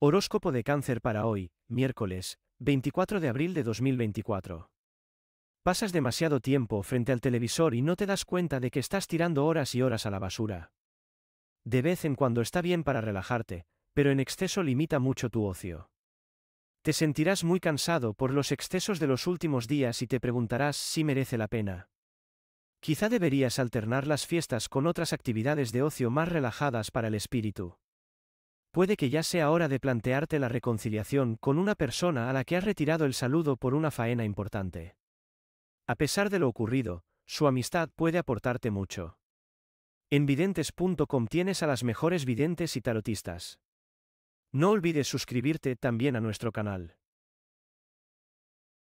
Horóscopo de cáncer para hoy, miércoles, 24 de abril de 2024. Pasas demasiado tiempo frente al televisor y no te das cuenta de que estás tirando horas y horas a la basura. De vez en cuando está bien para relajarte, pero en exceso limita mucho tu ocio. Te sentirás muy cansado por los excesos de los últimos días y te preguntarás si merece la pena. Quizá deberías alternar las fiestas con otras actividades de ocio más relajadas para el espíritu puede que ya sea hora de plantearte la reconciliación con una persona a la que has retirado el saludo por una faena importante. A pesar de lo ocurrido, su amistad puede aportarte mucho. En videntes.com tienes a las mejores videntes y tarotistas. No olvides suscribirte también a nuestro canal.